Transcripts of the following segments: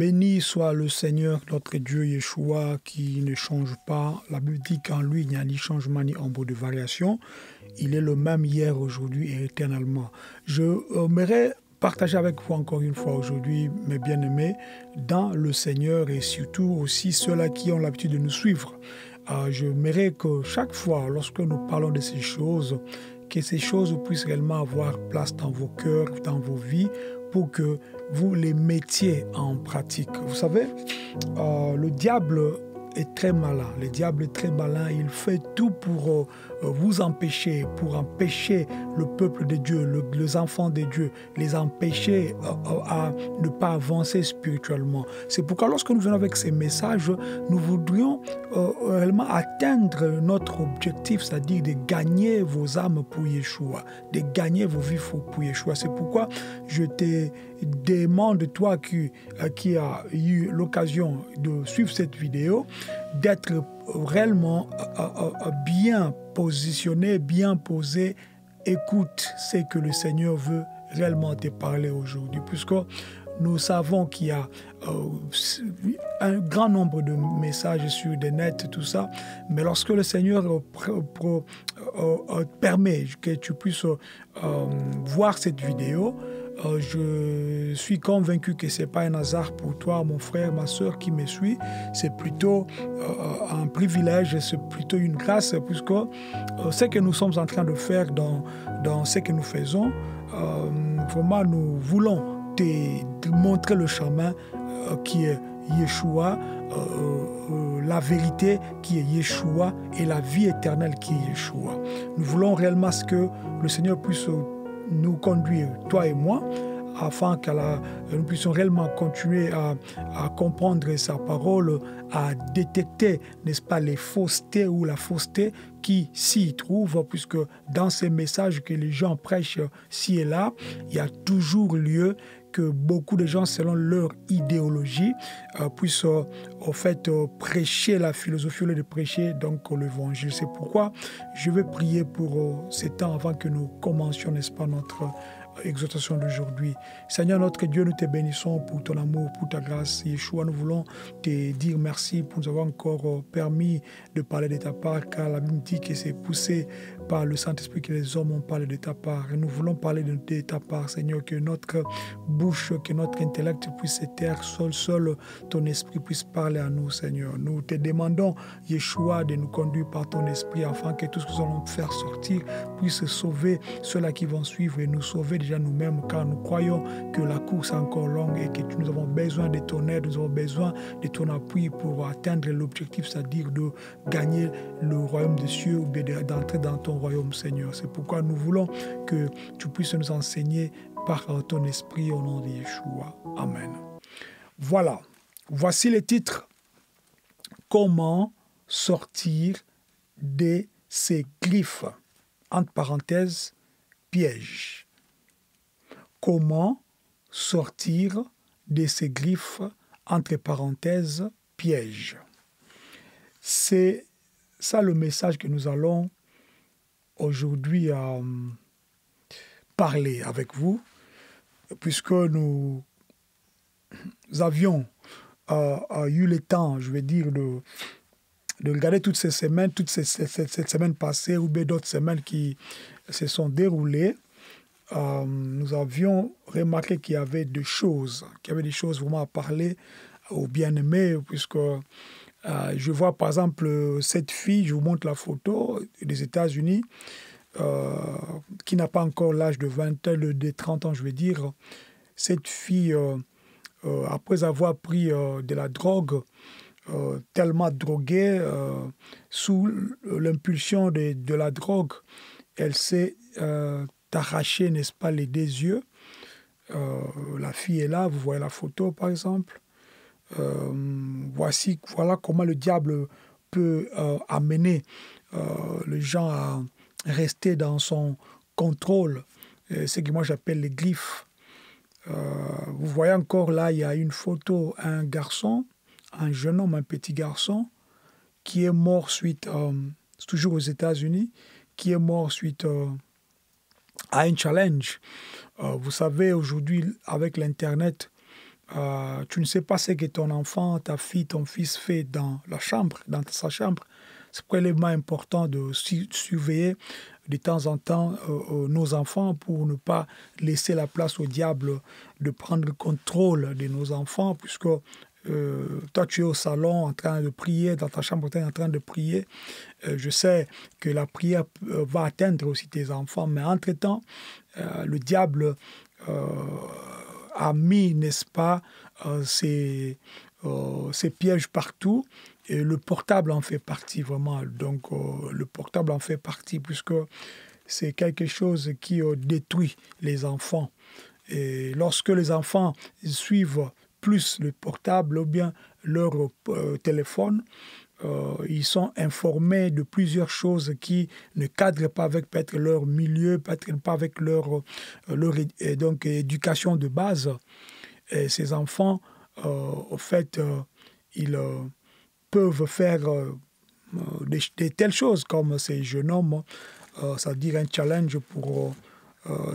Béni soit le Seigneur, notre Dieu Yeshua, qui ne change pas. La Bible dit qu'en lui, il n'y a ni changement ni ombre de variation. Il est le même hier, aujourd'hui et éternellement. Je euh, aimerais partager avec vous encore une fois aujourd'hui, mes bien-aimés, dans le Seigneur et surtout aussi ceux-là qui ont l'habitude de nous suivre. Euh, je m'aimerais que chaque fois, lorsque nous parlons de ces choses, que ces choses puissent réellement avoir place dans vos cœurs, dans vos vies, pour que vous les mettiez en pratique. Vous savez, euh, le diable est très malin. Le diable est très malin. Il fait tout pour euh, vous empêcher, pour empêcher le peuple de Dieu, les enfants de Dieu, les empêcher euh, euh, à, ne pas avancer spirituellement. C'est pourquoi lorsque nous venons avec ces messages, nous voudrions euh, réellement atteindre notre objectif, c'est-à-dire de gagner vos âmes pour Yeshua, de gagner vos vies pour Yeshua. C'est pourquoi je te demande, toi qui, qui as eu l'occasion de suivre cette vidéo, d'être réellement euh, euh, euh, bien positionné, bien posé, écoute ce que le Seigneur veut réellement te parler aujourd'hui, puisque nous savons qu'il y a un grand nombre de messages sur des nets, tout ça, mais lorsque le Seigneur permet que tu puisses voir cette vidéo, euh, je suis convaincu que ce n'est pas un hasard pour toi, mon frère, ma soeur qui me suit. C'est plutôt euh, un privilège, c'est plutôt une grâce, puisque euh, ce que nous sommes en train de faire dans, dans ce que nous faisons, vraiment, nous voulons te, montrer le chemin qui est Yeshua, la vérité qui est Yeshua et la vie éternelle qui est Yeshua. Nous voulons réellement que le Seigneur puisse nous conduire, toi et moi, afin que nous puissions réellement continuer à, comprendre sa parole, à détecter, n'est-ce pas, les faussetés ou la fausseté qui s'y trouve, puisque dans ces messages que les gens prêchent ci et là, il y a toujours lieu que beaucoup de gens, selon leur idéologie, euh, puissent en euh, fait euh, prêcher la philosophie au lieu de prêcher donc l'évangile. C'est pourquoi je vais prier pour ces temps avant que nous commencions, n'est-ce pas, notre exhortation d'aujourd'hui. Seigneur notre Dieu, nous te bénissons pour ton amour, pour ta grâce. Yeshua, nous voulons te dire merci pour nous avoir encore permis de parler de ta part, car la Bible dit s'est par le Saint-Esprit que les hommes ont parlé de ta part. Et nous voulons parler de, ta part, Seigneur, que notre bouche, que notre intellect puisse se taire, seul, seul ton esprit puisse parler à nous, Seigneur. Nous te demandons, Yeshua, de nous conduire par ton esprit afin que tout ce que nous allons faire sortir puisse sauver ceux-là qui vont suivre et nous sauver déjà nous-mêmes, car nous croyons que la course est encore longue et que nous avons besoin de ton aide, nous avons besoin de ton appui pour atteindre l'objectif, c'est-à-dire de gagner le royaume des cieux ou d'entrer dans ton royaume, Seigneur. C'est pourquoi nous voulons que tu puisses nous enseigner par ton esprit au nom de Yeshua. Amen. Voilà. Voici les titres. Comment sortir de ces griffes entre parenthèses pièges. Comment sortir de ces griffes entre parenthèses pièges. C'est ça le message que nous allons aujourd'hui à euh, parler avec vous, puisque nous avions euh, euh, eu le temps, je vais dire, de, de regarder toutes ces semaines, toutes ces, semaines passées ou bien d'autres semaines qui se sont déroulées. nous avions remarqué qu'il y avait des choses, qu'il y avait des choses vraiment à parler au bien aimé puisque euh, je vois par exemple cette fille, je vous montre la photo des États-Unis, euh, qui n'a pas encore l'âge de 20 ans, de 30 ans, je veux dire. Cette fille, euh, après avoir pris de la drogue, tellement droguée, sous l'impulsion de, de, la drogue, elle s'est arrachée, n'est-ce pas, les deux yeux. la fille est là, vous voyez la photo par exemple. Euh, voici, voilà comment le diable peut euh, amener euh, les gens à rester dans son contrôle, ce que moi j'appelle les glyphes. vous voyez encore là, il y a une photo, un garçon, un jeune homme, un petit garçon, qui est mort suite, c'est toujours aux États-Unis, qui est mort suite à un challenge. vous savez, aujourd'hui, avec l'Internet, euh, tu ne sais pas ce que ton enfant, ta fille, ton fils fait dans la chambre, dans sa chambre. C'est préalablement important de surveiller de temps en temps euh, euh, nos enfants pour ne pas laisser la place au diable de prendre le contrôle de nos enfants, puisque toi, tu es au salon en train de prier, dans ta chambre, tu es en train de prier. je sais que la prière va atteindre aussi tes enfants, mais entre-temps, le diable a mis, n'est-ce pas, euh, euh, ces pièges partout. Et le portable en fait partie vraiment. Donc euh, le portable en fait partie puisque c'est quelque chose qui détruit les enfants. Et lorsque les enfants suivent plus le portable ou bien leur téléphone, euh, ils sont informés de plusieurs choses qui ne cadrent pas avec peut-être leur milieu, peut-être pas avec leur, euh, donc, éducation de base. Et ces enfants, euh, au fait, ils peuvent faire des, telles choses comme ces jeunes hommes, c'est-à-dire un challenge pour...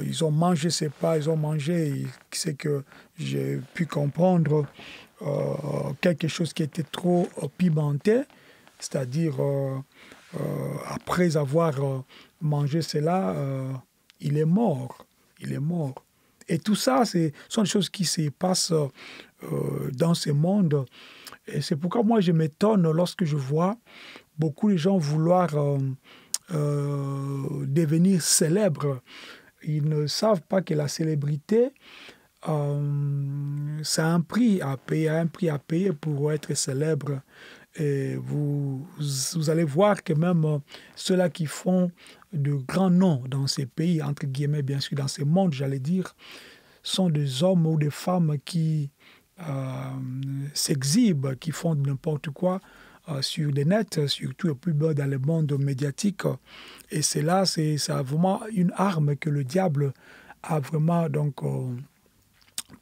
ils ont mangé ces pas, ils ont mangé, c'est que j'ai pu comprendre euh, quelque chose qui était trop euh, pimenté, c'est-à-dire euh, après avoir mangé cela, il est mort, il est mort. Et tout ça, ce sont des choses qui se passent dans ce monde. Et c'est pourquoi moi, je m'étonne lorsque je vois beaucoup de gens vouloir devenir célèbres. Ils ne savent pas que la célébrité, c'est euh, un prix à payer, un prix à payer pour être célèbre. Et vous, vous allez voir que même euh, ceux-là qui font de grands noms dans ces pays, entre guillemets, bien sûr, dans ce mondes, j'allais dire, sont des hommes ou des femmes qui euh, s'exhibent, qui font n'importe quoi sur les nets, surtout plus dans le monde médiatique. Et c'est là, c'est vraiment une arme que le diable a vraiment donc,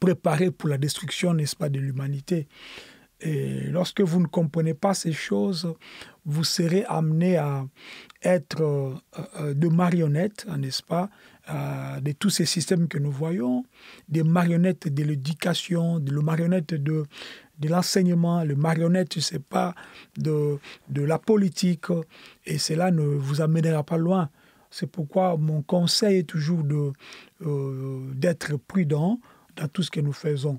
préparé pour la destruction, n'est-ce pas, de l'humanité. Et lorsque vous ne comprenez pas ces choses, vous serez amené à être euh, euh, de marionnettes, n'est-ce pas, euh, de tous ces systèmes que nous voyons, des marionnettes de l'éducation, des marionnettes de, de l'enseignement, le marionnettes, je sais pas, de, de la politique. Et cela ne vous amènera pas loin. C'est pourquoi mon conseil est toujours d'être prudent, dans tout ce que nous faisons.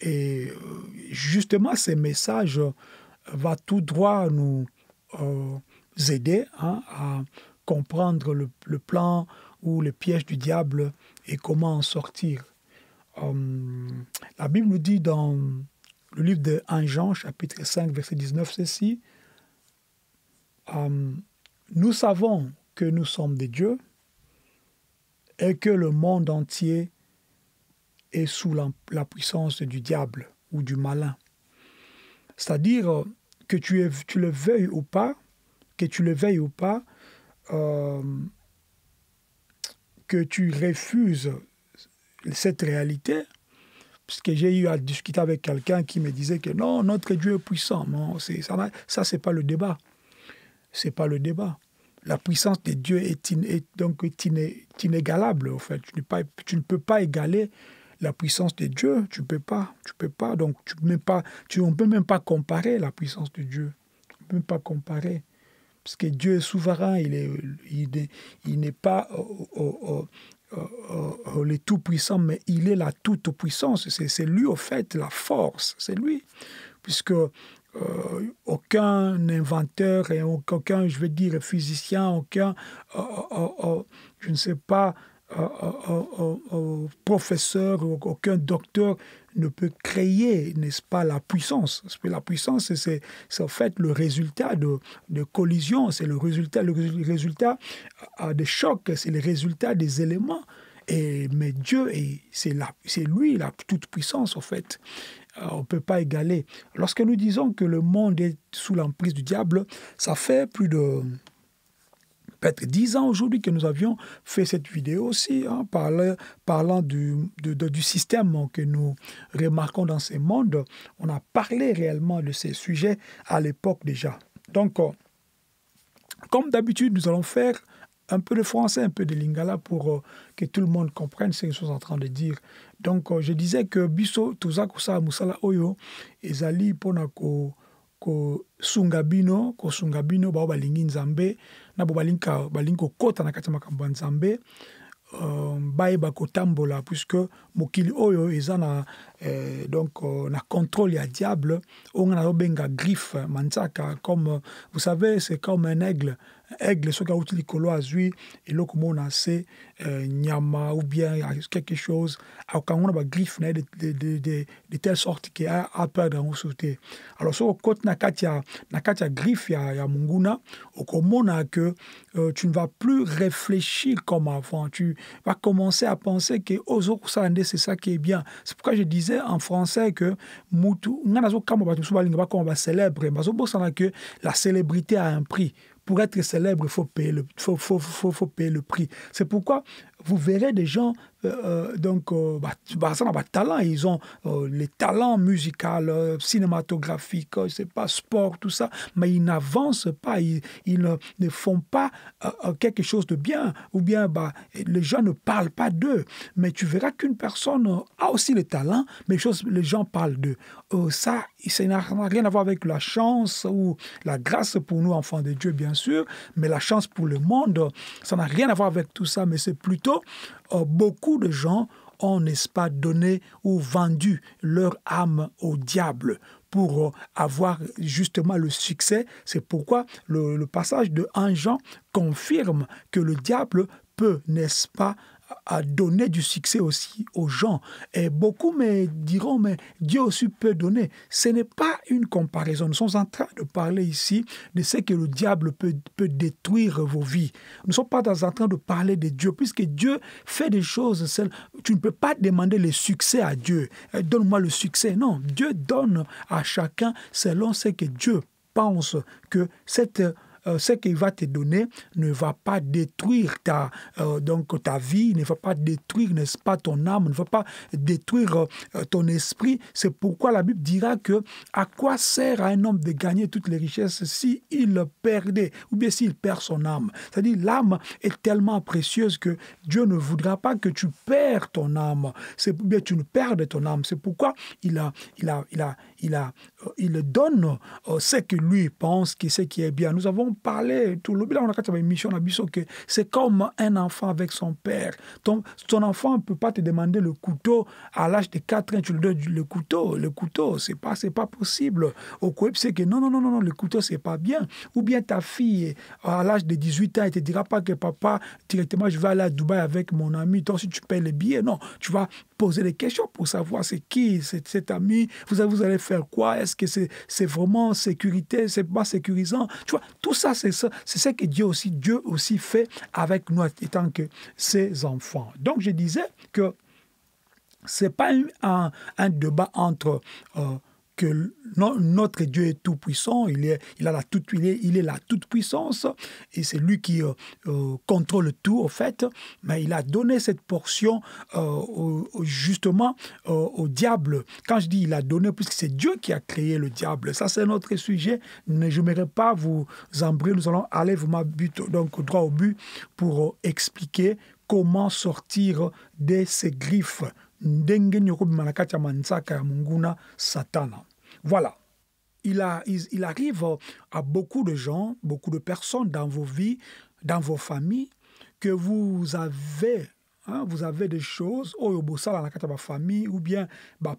Et euh, justement, ces messages euh, va tout droit nous euh, aider hein, à comprendre le, plan ou le piège du diable et comment en sortir. la Bible nous dit dans le livre de 1 Jean, chapitre 5, verset 19, ceci. nous savons que nous sommes des dieux et que le monde entier est sous la, puissance du diable ou du malin. C'est-à-dire euh, que tu, es, tu, le veuilles ou pas, que tu le veilles ou pas, euh, que tu refuses cette réalité, parce que j'ai eu à discuter avec quelqu'un qui me disait que non, notre Dieu est puissant. Non, c'est, ça, ça c'est pas le débat. C'est pas le débat. La puissance de Dieu est, donc est inégalable, en fait. Tu, pas, tu ne peux pas égaler la puissance de Dieu, tu peux pas, tu peux pas, donc tu peux pas, tu, on peut même pas comparer la puissance de Dieu, on peut même pas comparer, parce que Dieu est souverain, il est, il il n'est pas euh, euh, euh, le tout puissant, mais il est la toute puissance, c'est lui au fait la force, c'est lui, puisque aucun inventeur et aucun, je veux dire, physicien, aucun, je ne sais pas euh, professeur, aucun docteur ne peut créer, n'est-ce pas, la puissance. Parce que la puissance, c'est en fait le résultat de, de collisions, c'est le résultat, le résultat euh, euh, des chocs, c'est le résultat des éléments. Et, mais Dieu, c'est lui la toute puissance, en fait. Euh, on ne peut pas égaler. Lorsque nous disons que le monde est sous l'emprise du diable, ça fait plus de peut-être dix ans aujourd'hui que nous avions fait cette vidéo aussi, en hein, parlant, parlant du, du système hein, que nous remarquons dans ces mondes. On a parlé réellement de ces sujets à l'époque déjà. Donc, euh, comme d'habitude, nous allons faire un peu de français, un peu de lingala pour euh, que tout le monde comprenne ce que nous sommes en train de dire. Donc, euh, je disais que biso Tuzakusa musala oyo ezali pona sungabino ko Na balingi balingi kokɔta na kati ya makambo ya nzambe euh, kotambola puisque mokili oyo eza na euh, donc euh, na contrôle ya diable oyo ngai nazobenga griffe manzaka comme vous savez c'est comme un aigle aigle soki auti likolo azwi eloko moko na se euh, nyama ou bien quelque chose akango na bagriffe na ye de, de, de, de telle sorte ke aperdre yango so te alors soki okoti na kati ya, na kati ya griffe ya, ya monguna okomona ke euh, tu ne vas plus réfléchir comme avant tu vas commencer à penser ke ozokosala oh, nde c'est ça qui est bien c'est pourquoi je disais en français que mutu ngai nazokamba bato mosusu balinga bakoma bacélèbre bazobosana ke la célébrité a un prix pour être célèbre, il faut payer le, faut, faut payer le prix. C'est pourquoi vous verrez des gens, euh, euh donc, pas de talent, ils ont euh, les talents musicaux, euh, cinématographiques, c'est pas sport, tout ça, mais ils n'avancent pas, ils, ne, font pas quelque chose de bien, ou bien bah, les gens ne parlent pas d'eux. Mais tu verras qu'une personne a aussi le talent, mais chose, les gens parlent d'eux. ça, ça n'a rien à voir avec la chance ou la grâce pour nous, enfants de Dieu, bien sûr, mais la chance pour le monde, ça n'a rien à voir avec tout ça, mais c'est plutôt euh, beaucoup de gens ont, n'est-ce pas, donné ou vendu leur âme au diable pour euh, avoir justement le succès. C'est pourquoi le, le, passage de 1 Jean confirme que le diable peut, n'est-ce pas, à donner du succès aussi aux gens. Et beaucoup me diront, mais Dieu aussi peut donner. Ce n'est pas une comparaison. Nous sommes en train de parler ici de ce que le diable peut, détruire vos vies. Nous ne sommes pas en train de parler de Dieu, puisque Dieu fait des choses. Tu ne peux pas demander le succès à Dieu. Euh, donne-moi le succès. Non, Dieu donne à chacun selon ce que Dieu pense que cette euh, ce qu'il va te donner ne va pas détruire ta, euh, donc, ta vie, ne va pas détruire, n'est-ce pas, ton âme, ne va pas détruire euh, ton esprit. C'est pourquoi la Bible dira que à quoi sert à un homme de gagner toutes les richesses s'il il perdait ou bien s'il perd son âme C'est-à-dire l'âme est tellement précieuse que Dieu ne voudra pas que tu perds ton âme, c'est bien tu ne perdes ton âme. C'est pourquoi il a, il a, il a, il a, il donne ce que lui pense, qui ce qui est bien. Nous avons parler tout le on c'est comme un enfant avec son père ton, enfant ne peut pas te demander le couteau à l'âge de 4 ans tu lui donnes le couteau le couteau c'est pas c'est pas possible c'est que non non non non le couteau c'est pas bien ou bien ta fille à l'âge de 18 ans elle te dira pas que papa directement je vais aller à Dubaï avec mon ami toi si tu payes les billets non tu vas poser des questions pour savoir c'est qui cet ami vous allez, vous allez faire quoi est-ce que c'est c'est vraiment sécurité c'est pas sécurisant tu vois tout ça c'est ça, c'est ce que Dieu aussi, Dieu aussi fait avec nous étant que ses enfants. Donc je disais que ce n'est pas un, débat entre euh, que notre Dieu est tout-puissant, il est, a la toute, il, la toute-puissance, et c'est lui qui euh, euh, contrôle tout, au fait, mais il a donné cette portion euh, justement au diable. Quand je dis il a donné, puisque c'est Dieu qui a créé le diable, ça c'est notre sujet, je ne n'aimerais pas vous embrouiller, nous allons aller vraiment but, donc, droit au but pour expliquer comment sortir de ces griffes ndenge nini okobima na kati ya manzaka ya monguna satana voilà il, a, il, il arrive à beaucoup de gens beaucoup de personnes dans vos vies dans vos familles que vous avez Hein, vous avez des choses oyo bosala na kati ya famille, ou bien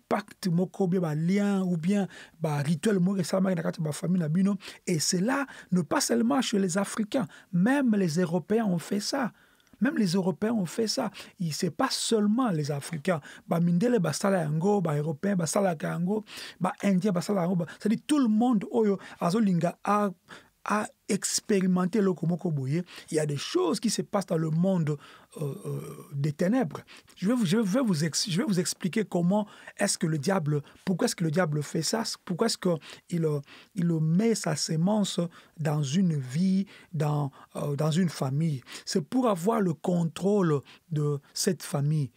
pacte, moko ou bien lien, ou bien barituel moko esalamaki na kati ya bafamille na bino et cela ne pas seulement chez les africains même les européens ont fait ça même les Européens ont fait ça. Ce n'est pas seulement les Africains. Bah, Mindele, Basala Yango, bah, Européens, Basala Salakango, bah, bah Indiens, Basala Yango. Bah, c'est-à-dire tout le monde, Oyo, oh, Azolinga, a à expérimenter le Boye. Il y a des choses qui se passent dans le monde euh, euh, des ténèbres. Je vais, vous, je, vais vous je vais vous expliquer comment est-ce que le diable, pourquoi est-ce que le diable fait ça, pourquoi est-ce qu'il euh, il met sa sémence dans une vie, dans, dans une famille. C'est pour avoir le contrôle de cette famille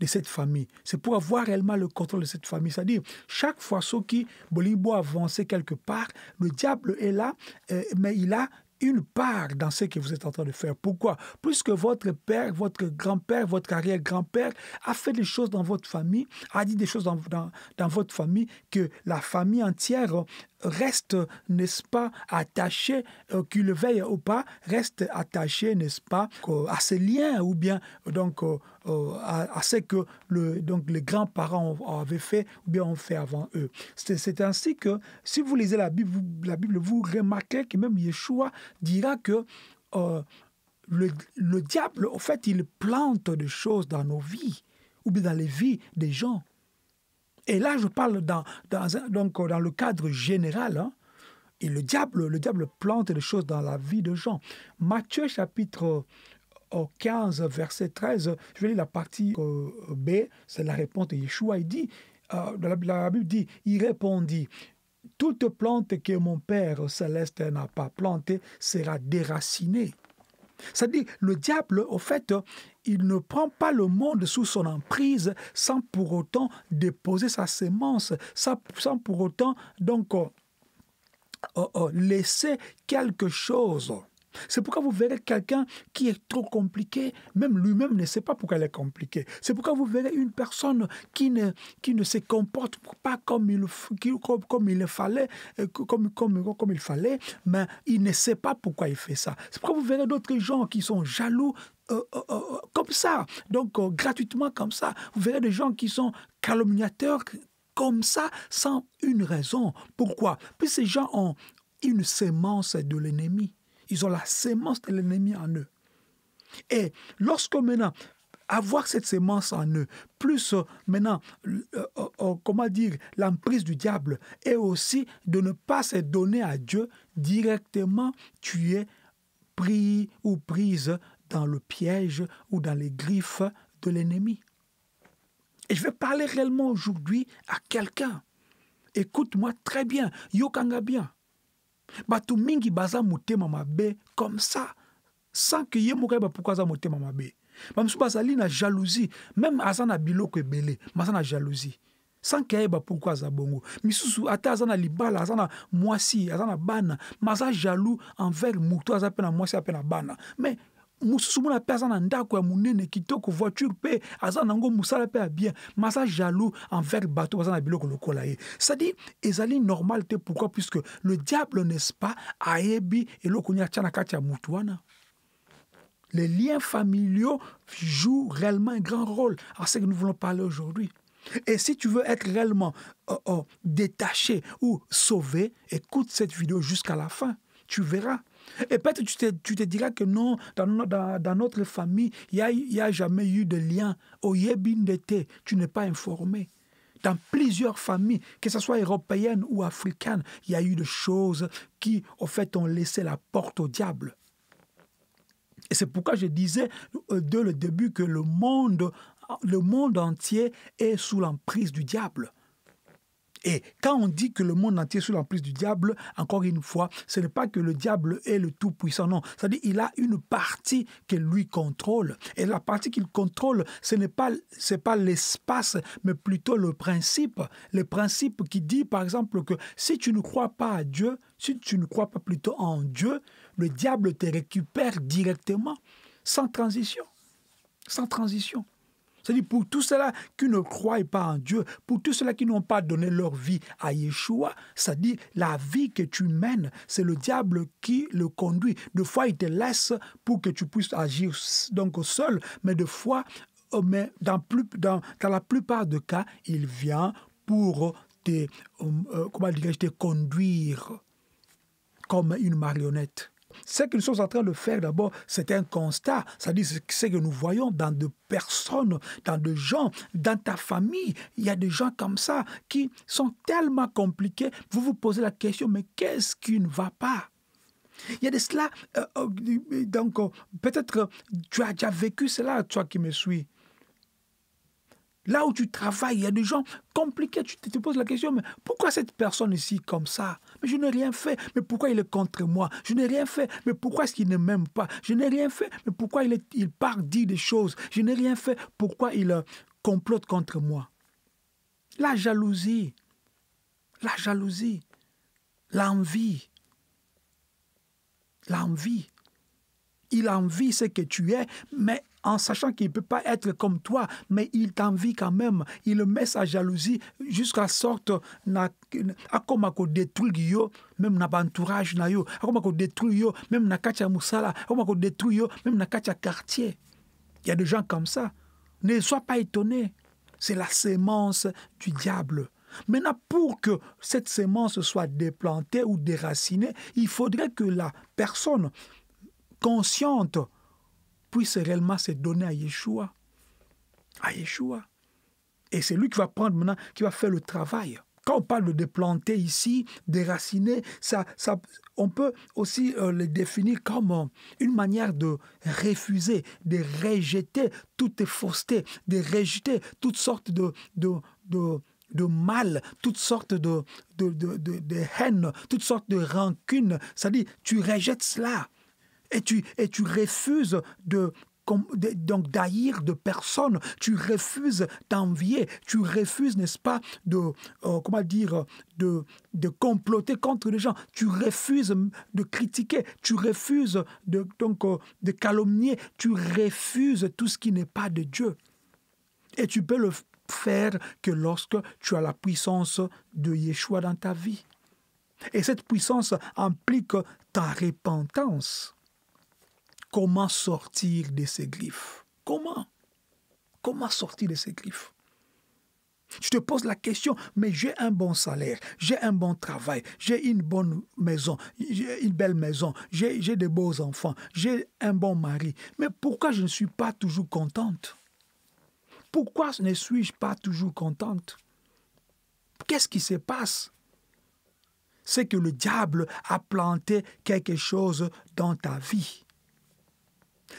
de cette famille. C'est pour avoir réellement le contrôle de cette famille. C'est-à-dire, chaque fois, que qui Bolibo avance quelque part, le diable est là, euh, mais il a une part dans ce que vous êtes en train de faire. Pourquoi Puisque votre père, votre grand-père, votre arrière-grand-père a fait des choses dans votre famille, a dit des choses dans, votre famille, que la famille entière reste, n'est-ce pas, attachée, euh, qu'il le veille ou pas, reste attachée, n'est-ce pas, à ces liens ou bien donc euh, à, ce que le, donc les grands-parents avaient fait ou bien ont fait avant eux. C'est ainsi que si vous lisez la Bible, vous, la Bible, vous remarquez que même Yeshua dira que euh, le, le, diable, en fait, il plante des choses dans nos vies ou bien dans les vies des gens. Et là, je parle dans, dans, donc, dans le cadre général. Hein. et le diable, le diable plante des choses dans la vie de gens. Matthieu chapitre au 15, verset 13, je vais lire la partie euh, B, c'est la réponse de Yeshua. Il dit, euh, la, Bible dit, il répondit, toute plante que mon Père céleste n'a pas plantée sera déracinée. C'est-à-dire, le diable, au fait, il ne prend pas le monde sous son emprise sans pour autant déposer sa sémence, sans, pour autant donc euh, laisser quelque chose c'est pourquoi vous verrez quelqu'un qui est trop compliqué, même lui-même ne sait pas pourquoi il est compliqué. C'est pourquoi vous verrez une personne qui ne, qui ne se comporte pas comme il, comme, comme il fallait, euh, comme, comme, comme il fallait, mais il ne sait pas pourquoi il fait ça. C'est pourquoi vous verrez d'autres gens qui sont jaloux, euh, euh, comme ça, donc gratuitement comme ça. Vous verrez des gens qui sont calomniateurs comme ça, sans une raison. Pourquoi Puis ces gens ont une sémence de l'ennemi. Ils ont la sémence de l'ennemi en eux. Et lorsque maintenant, avoir cette sémence en eux, plus euh, maintenant, euh, euh, comment dire, l'emprise du diable, et aussi de ne pas se donner à Dieu directement, tu es pris ou prise dans le piège ou dans les griffes de l'ennemi. Et je vais parler réellement aujourd'hui à quelqu'un. Écoute-moi très bien, Yokanga bien bato mingi baza motema mabe comme ça sans que ye moko pourquoi pourkui aza motema mabe bamosusu bazali na jalousie même aza a biloko ebele baza na jalousie sans que ayeba pourkui aza bongo misusu ata aza na libala aza na mwasi aza na bana ma jaloux envers moto aza mpe na bana mais mosusu mona mpe aza na ndako ya monene kitoko voiture mpe aza nango mosala mpe ya bien jaloux envers bato baza na biloko lokola ye c'est-à-dire ezali normal te pourquoi puisque le diable n'est-ce pas ayebi eloko nini atia na kati ya les liens familiaux jouent réellement un grand rôle à ce que nous voulons parler aujourd'hui et si tu veux être réellement oh, oh, détaché ou sauvé écoute cette vidéo jusqu'à la fin tu verras et peut-être tu te, tu te diras que non, dans, notre famille, il n'y a, a jamais eu de lien. Au Yébin d'été, tu n'es pas informé. Dans plusieurs familles, que ce soit européenne ou africaine, il y a eu des choses qui, au fait, ont laissé la porte au diable. Et c'est pourquoi je disais euh, dès le début que le monde, le monde entier est sous l'emprise du diable. Et quand on dit que le monde entier est sous l'emprise du diable, encore une fois, ce n'est pas que le diable est le tout-puissant, non. C'est-à-dire il a une partie qu'il lui contrôle. Et la partie qu'il contrôle, ce n'est pas, pas l'espace, mais plutôt le principe. Le principe qui dit, par exemple, que si tu ne crois pas à Dieu, si tu ne crois pas plutôt en Dieu, le diable te récupère directement, sans transition. Sans transition. C'est-à-dire pour tous ceux-là qui ne croient pas en Dieu, pour tous ceux-là qui n'ont pas donné leur vie à Yeshua, c'est-à-dire la vie que tu mènes, c'est le diable qui le conduit. De fois, il te laisse pour que tu puisses agir donc seul, mais de fois, euh, mais dans, la plupart des cas, il vient pour te, euh, euh, te conduire comme une marionnette. Ce qu'ils sont en train de faire d'abord, c'est un constat, c'est-à-dire ce que nous voyons dans de personnes, dans de gens, dans ta famille. Il y a des gens comme ça qui sont tellement compliqués. Vous vous posez la question, mais qu'est-ce qui ne va pas il y a de cela, euh, euh, donc euh, peut-être tu as déjà vécu cela, toi qui me suis. Là où tu travailles, il y a des gens compliqués. Tu te poses la question, mais pourquoi cette personne ici comme ça mais je n'ai rien fait. Mais pourquoi il est contre moi Je n'ai rien fait. Mais pourquoi est-ce qu'il ne m'aime pas Je n'ai rien fait. Mais pourquoi il, est, il part dire des choses Je n'ai rien fait. Pourquoi il euh, complote contre moi La jalousie. La jalousie. L'envie. L'envie. Il envie ce que tu es, mais en sachant qu'il ne peut pas être comme toi, mais il t'envie quand même. Il met sa jalousie jusqu'à sorte qu'il même na entourage na yo, même na katia même quartier. Il y a des gens comme ça. Ne sois pas étonné. C'est la sémence du diable. Maintenant, pour que cette sémence soit déplantée ou déracinée, il faudrait que la personne consciente puisse réellement se donner à Yeshua. À Yeshua. Et c'est lui qui va prendre maintenant, qui va faire le travail. Quand on parle de planter ici, déraciner, ça, ça, on peut aussi euh, le définir comme euh, une manière de refuser, de rejeter toute fausseté, de rejeter toutes sortes de, de, de, de mal, toutes sortes de, de, de, de, haine, toutes sortes de rancune. Ça dit, tu rejettes cela. Et tu, refuses de donc d'haïr de personne, tu refuses d'envier, tu refuses, n'est-ce pas, de, euh, comment dire, de, comploter contre les gens, tu refuses de critiquer, tu refuses de, donc, euh, de calomnier, tu refuses tout ce qui n'est pas de Dieu. Et tu peux le faire que lorsque tu as la puissance de Yeshua dans ta vie. Et cette puissance implique ta repentance comment sortir de ces griffes Comment Comment sortir de ces griffes je te pose la question, mais j'ai un bon salaire, j'ai un bon travail, j'ai une bonne maison, j'ai une belle maison, j'ai de beaux enfants, j'ai un bon mari. Mais pourquoi je ne suis pas toujours contente Pourquoi ne suis-je pas toujours contente Qu'est-ce qui se passe C'est que le diable a planté quelque chose dans ta vie.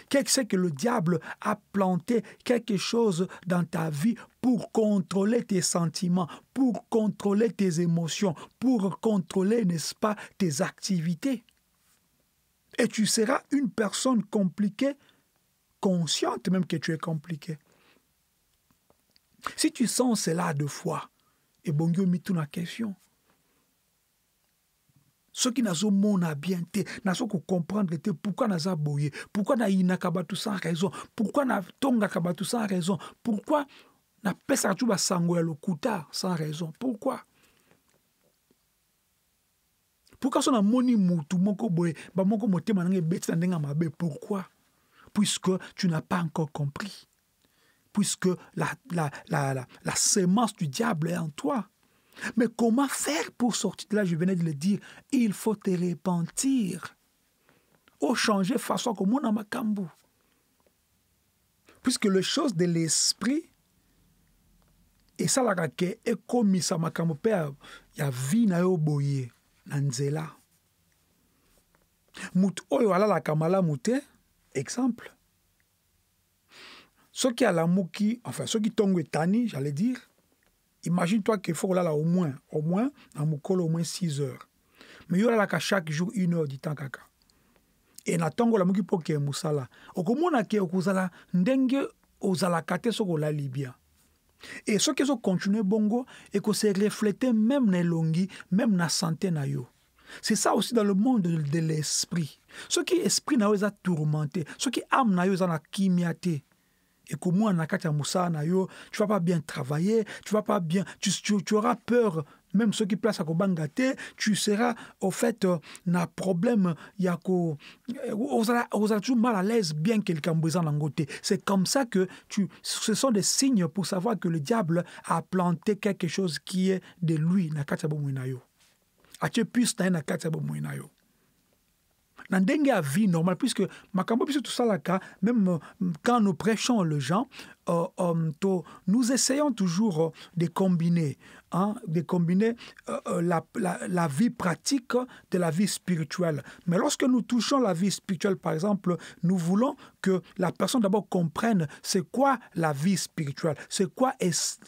Qu'est-ce que le diable a planté quelque chose dans ta vie pour contrôler tes sentiments, pour contrôler tes émotions, pour contrôler, n'est-ce pas, tes activités Et tu seras une personne compliquée, consciente même que tu es compliqué. Si tu sens cela deux fois, et eh bon Dieu met tout la question, soki à bien te pourquoi nous avons naza pourquoi nous avons tout sans raison pourquoi nous natongaka tout sans raison pourquoi pourkui napesaka tu basango ya kuta sans raison pourquoi, pourquoi so namoni moutou, moko boye ba motema nange ebeti na ndenge ya mabe pourquoi? puisque tu n'as pas encore compris puisque la, la, la, la, la semence du diable est en toi mais comment faire pour sortir de là Je venais de le dire, il faut te repentir. Ou changer façon comme on a makambu. Puisque les choses de l'esprit, et ça la kake, est comme ça makambu, il y a vie na yo boye, nanzela. Mut oyo la kamala exemple. Ceux qui a la mouki, enfin ceux qui tongue tani, j'allais dire, Imagine-toi qu'il faut là, là au moins, au moins, dans mon col, au moins 6 heures. Mais il y aura là chaque jour une heure du temps kaka. Et na tango la muki poke musala. Okomona ke okozala ndenge ozala kate soko la Libya. Et ce qui so continue bongo et que se refléter même na longi, même na santé na yo. C'est ça aussi dans le monde de l'esprit. Ce qui esprit na yo tourmenté, ce qui âme na yo na kimiate. Et que moi, mosala na yo tu vas pas bien travailler tu vas pas bien tu, tu, tu auras peur même qui place à te tu seras au fait euh, na problème ya euh, a toujours mal à l'aise bien quelqu'un brisant eza c'est comme ça que tu ce sont des signes pour savoir que le diable a planté quelque chose qui est de lui na kati ya tu na yo atie na ndenge vie normale puisque même euh, quand nous prêchons le gens euh, euh, nous essayons toujours de combiner hein, de combiner la, la, vie pratique de la vie spirituelle mais lorsque nous touchons la vie spirituelle par exemple nous voulons que la personne d'abord comprenne c'est quoi la vie spirituelle, c'est quoi,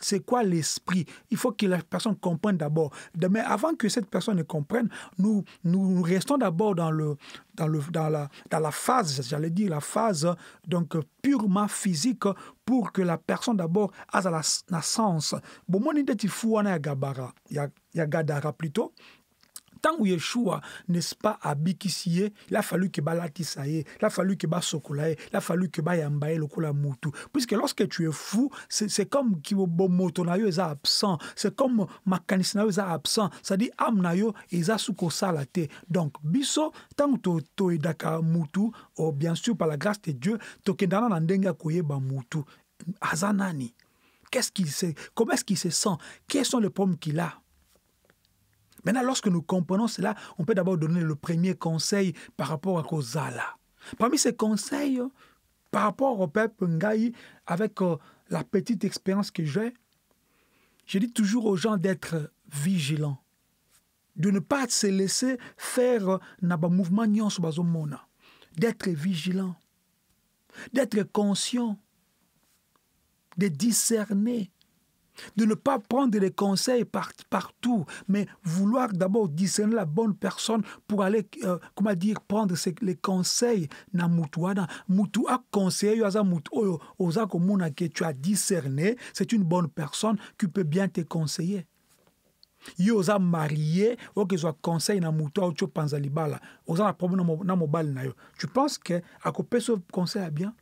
c'est quoi l'esprit. Il faut que la personne comprenne d'abord. Mais avant que cette personne ne comprenne, nous, nous restons d'abord dans, le, dans, le, dans, la, dans la phase, j'allais dire la phase donc purement physique pour que la personne d'abord ait la naissance. Bon, mon identité, il y a Gadara plutôt. Tant que yeshua nest pas habitué, il a fallu que balatisa il a fallu que basokola il a fallu que bayamba le lokola mutu puisque lorsque tu es fou c'est comme moto na yo est absent c'est comme mécanisme na yo est absent Ça dit dire na yo eza Donc, kosala te donc biso es toyedaka mutu oh, bien sûr par la grâce de dieu tokendana na ndenga ya ba mutu Hazanani. qu'est-ce qu'il sait comment est-ce qu'il se sent quels sont les problèmes qu'il a Maintenant, lorsque nous comprenons cela, on peut d'abord donner le premier conseil par rapport à Kozala. Parmi ces conseils, par rapport au peuple Ngaï, avec euh, la petite expérience que j'ai, je dis toujours aux gens d'être vigilants, de ne pas se laisser faire euh, naba mouvement mouvement mona, d'être vigilants, d'être conscients, de discerner de ne pas prendre les conseils partout, mais vouloir d'abord discerner la bonne personne pour aller, euh, comment dire, prendre les conseils na mutu comme Mutu a conseillé, que tu as discerné, c'est une bonne personne qui peut bien te conseiller. ye oza que soit conseil na penses à libala oza na problème na mobile na yo tu penses qu'il peut conseil conseiller bien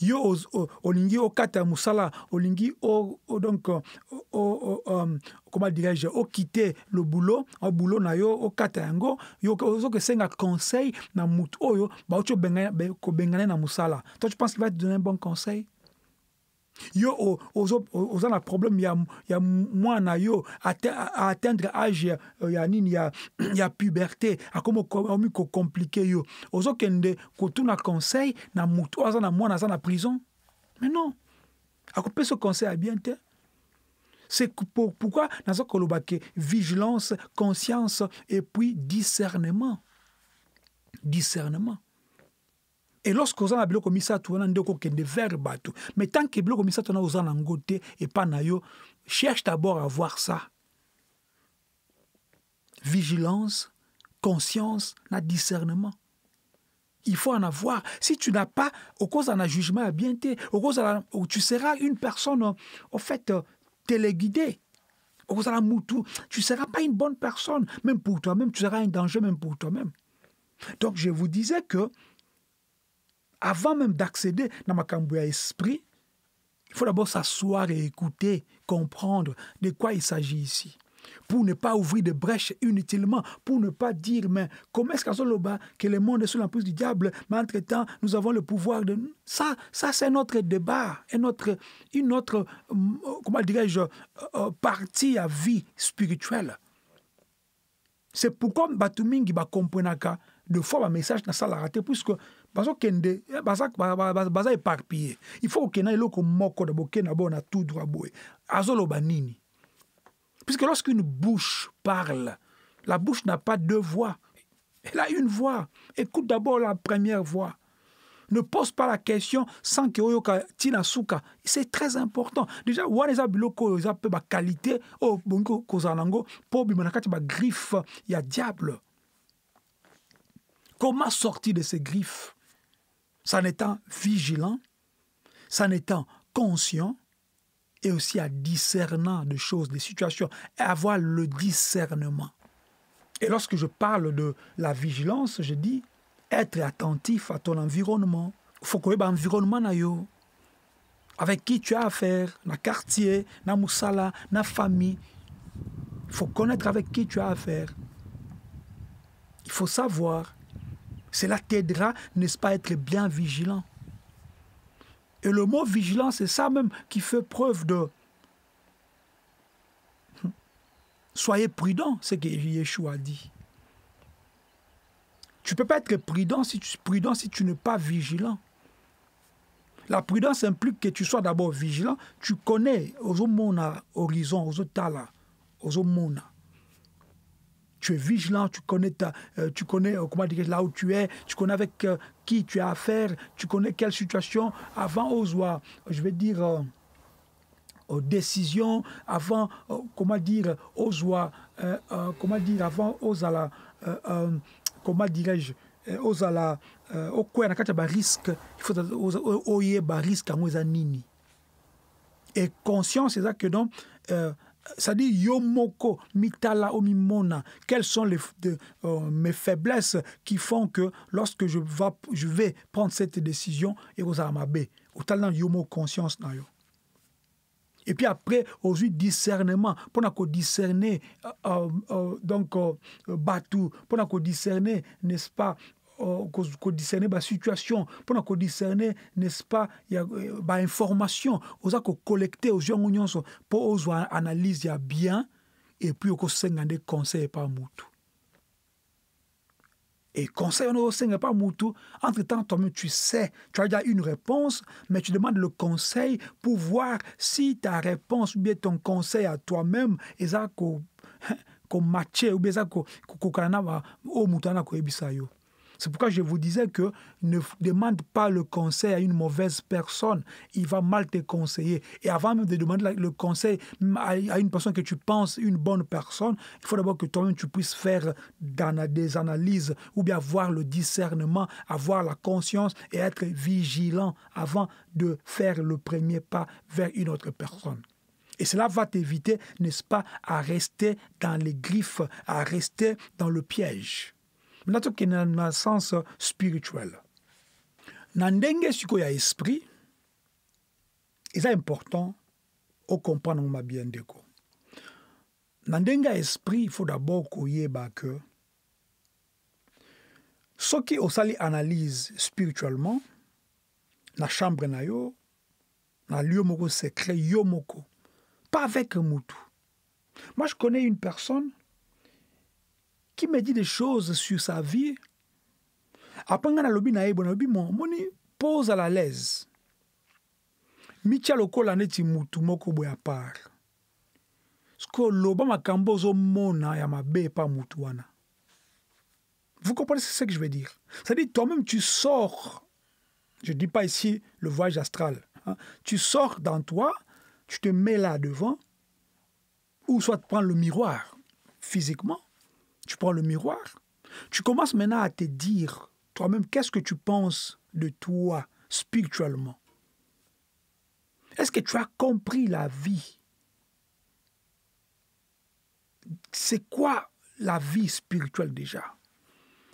yo olingi okata mosala olingi donc um, comment dirais-je okite le boulot boulot na yo okata yango yo ozokesenga conseil na motu oyo bauti kobengana na mosala toi tu penses qu'il va te donner un bon conseil yo oza na problème ya, ya mwana yo à atteindre age ya, euh, ya nini ya, ya puberté akomi compliqué yo aux ozokende kotuna conseil na motu aza na mwana aza na prison mais non ce conseil à bien te c'est pour, pourquoi naza koloba ke vigilance conscience et puis discernement discernement et eloko oza na biloko commissaire, wana nde okokende vers bato mais tant que biloko misato wana oza nango et pas pas nayo cherche d'abord à voir ça vigilance conscience na discernement il faut en avoir si tu n'as pas au cause d'un jugement à bien te tu seras une personne euh, au fait euh, téléguidée la moutou tu seras pas une bonne personne même pour toi-même tu seras un danger même pour toi-même donc je vous disais que avant même d'accéder na ma à esprit, il faut d'abord s'asseoir et écouter, comprendre de quoi il s'agit ici. Pour ne pas ouvrir de brèches inutilement, pour ne pas dire, mais comment est-ce qu'à que le monde est sous l'emprise du diable, mais entre-temps, nous avons le pouvoir de. Ça, ça c'est notre débat, et notre, une autre, euh, comment dirais-je, euh, euh, partie à vie spirituelle. C'est pourquoi Batumingi va comprendre de fois le message dans la raté, puisque bazokende eh, baza, baza, baza parpiller il faut okenda eloko moko na bokenda bo na tout droit azolo banini parce puisque lorsqu'une bouche parle la bouche n'a pas deux voix elle a une voix écoute d'abord la première voix ne pose pas la question sans que oyoka tina suka c'est très important déjà wana biloko oyo eza mpe qualité oyo oh, bongi kozala nango mpo obima na kati ya diable comment sortir de ces griffes en étant vigilant, ça en étant conscient et aussi à discernant de choses, des situations, et avoir le discernement. Et lorsque je parle de la vigilance, je dis être attentif à ton environnement. Il Faut connaître l'environnement. Ben, avec qui tu as affaire, le quartier, moussala, dans la famille. Faut connaître avec qui tu as affaire. Il faut savoir cela t'aidera, n'est-ce pas, à être bien vigilant. Et le mot vigilant, c'est ça même qui fait preuve de. Soyez prudent, c'est ce que Yeshua dit. Tu ne peux pas être prudent si tu, prudent si tu n'es pas vigilant. La prudence implique que tu sois d'abord vigilant, tu connais aux horizon, aux tala, aux tu es vigilant, tu connais, ta, euh, tu connais euh, comment dire, là où tu es, tu connais avec euh, qui tu as affaire, tu connais quelle situation avant oies je vais dire, aux décisions, avant, comment dire, euh, comment dire, avant Ozala, comment dirais-je, au quoi quand risque, il faut risque, à nini. Et conscience, c'est ça que donc, ça dit Yomoko, Mitala, Omimona, quelles sont les, euh, mes faiblesses qui font que lorsque je, je vais prendre cette décision, au talent Yomo conscience nayo. Et puis après, aujourd'hui, discernement. Pendant qu'on discerner, euh, euh, donc, euh, Batou, pendant qu'on discerner, n'est-ce pas, discerner la situation pour discerner n'est-ce pas ya pour oza kocollecte ozwango nyonso mpo pour analyse ya bien et puis au conseil par mutu Et conseil, on ne pas mutu. Entre-temps, toi tu sais, tu as déjà une réponse, mais tu demandes le conseil pour voir si ta réponse ou bien ton conseil à toi-même est matché ou bien ça au mutana ko Ebisayo. C'est pourquoi je vous disais que ne demande pas le conseil à une mauvaise personne. Il va mal te conseiller. Et avant même de demander le conseil à une personne que tu penses une bonne personne, il faut d'abord que toi-même tu puisses faire des analyses ou bien avoir le discernement, avoir la conscience et être vigilant avant de faire le premier pas vers une autre personne. Et cela va t'éviter, n'est-ce pas, à rester dans les griffes, à rester dans le piège qui est dans le sens spirituel Nandenga ndenge esprit, ya esprit c'est important au compagnon ma bien déco. Dans esprit il faut d'abord que Ceux qui sali analyse spirituellement la chambre dans le lieu secret pas avec un moutou. moi je connais une personne qui me dit des choses sur sa vie apanga nalobi na ye boye nalobi pose à la mitya lokola neti mutu moko boye Ce que l'obama makambo mona ya ma epa vous comprenez ce que je veux dire c'est-à-dire toi-même tu sors je dis pas ici le voyage astral hein? tu sors dans toi tu te mets là devant ou soit tu prends le miroir physiquement tu prends le miroir, tu commences maintenant à te dire toi-même qu'est-ce que tu penses de toi spirituellement. Est-ce que tu as compris la vie C'est quoi la vie spirituelle déjà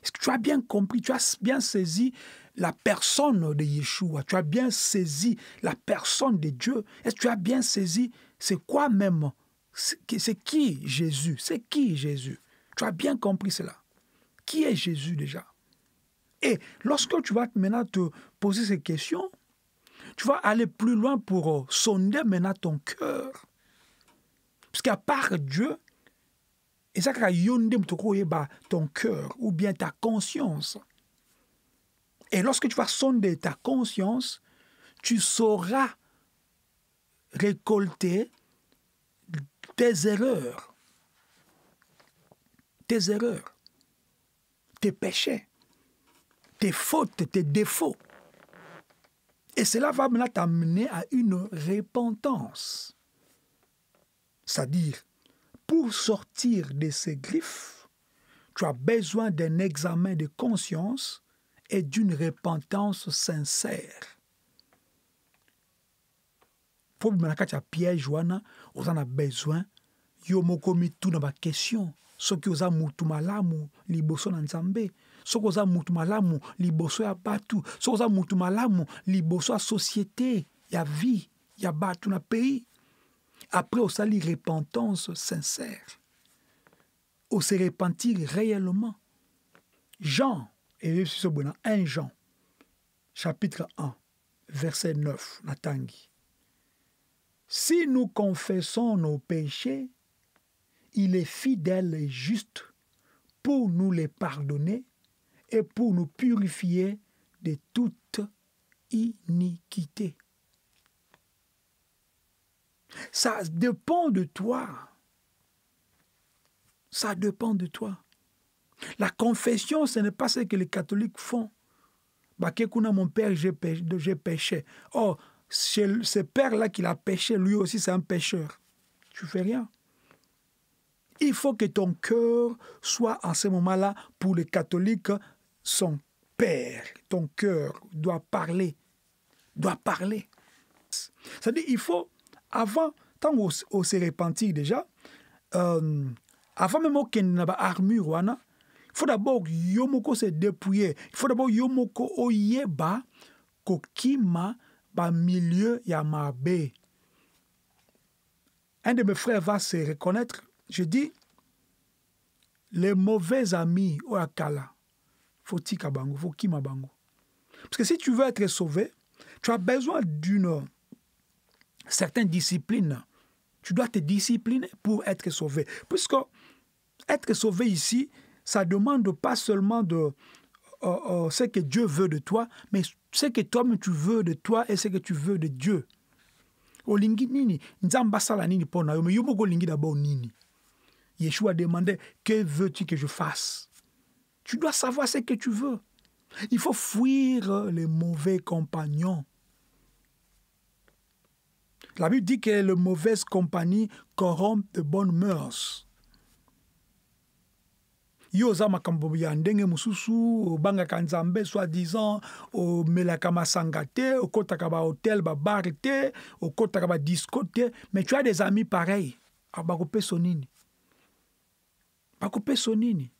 Est-ce que tu as bien compris, tu as bien saisi la personne de Yeshua, tu as bien saisi la personne de Dieu Est-ce que tu as bien saisi c'est quoi même C'est qui Jésus C'est qui Jésus tu as bien compris cela. Qui est Jésus déjà Et lorsque tu vas maintenant te poser ces questions, tu vas aller plus loin pour euh, sonder maintenant ton cœur. Parce qu'à part Dieu, et ça bah, ton cœur ou bien ta conscience. Et lorsque tu vas sonder ta conscience, tu sauras récolter tes erreurs tes erreurs, tes péchés, tes fautes, tes défauts. Et cela va maintenant t'amener à une repentance. C'est-à-dire, pour sortir de ces griffes, tu as besoin d'un examen de conscience et d'une repentance sincère. Pour Pierre piège, on a besoin, yo commis tout dans ma question soki oza mutu malamu liboso na nzambe soki oza mutu malamu liboso ya mutu malamu vie na pays après repentance sincère ose repentir réellement jean et 1 jean chapitre 1 verset 9 na tangi si nous confessons nos péchés il est fidèle et juste pour nous les pardonner et pour nous purifier de toute iniquité. Ça dépend de toi. Ça dépend de toi. La confession, ce n'est pas ce que les catholiques font. Bakekuna, mon père, j'ai péché. oh, ce père-là qui l'a péché, lui aussi, c'est un pécheur. Tu fais rien. Il faut que ton cœur soit en ce moment-là, pour les catholiques, son père. Ton cœur doit parler. Doit parler. C'est-à-dire, il faut, avant, tant qu'on se repentir déjà, euh, avant même qu'on ait pas il faut d'abord yomoko se dépouiller. Il faut d'abord yomoko oyeba kokima ba milieu yamabe. Un de mes frères va se reconnaître je dis, les mauvais amis au Akala, faut bango, faut bango. Parce que si tu veux être sauvé, tu as besoin d'une certaine discipline. Tu dois te discipliner pour être sauvé. Puisque être sauvé ici, ça demande pas seulement de euh, euh, ce que Dieu veut de toi, mais ce que toi-même tu veux de toi et ce que tu veux de Dieu. nini Yeshua demandait, que veux-tu que je fasse Tu dois savoir ce que tu veux. Il faut fuir les mauvais compagnons. La Bible dit que les mauvaise compagnie corrompt de bonnes mœurs. yo oza makambo ya ndenge mosusu Banga Kanzambe, soi-disant au masanga te ba bahotel au te okotaka badisco Discote, mais tu as des amis pareils abako ah, nini bakopesa nini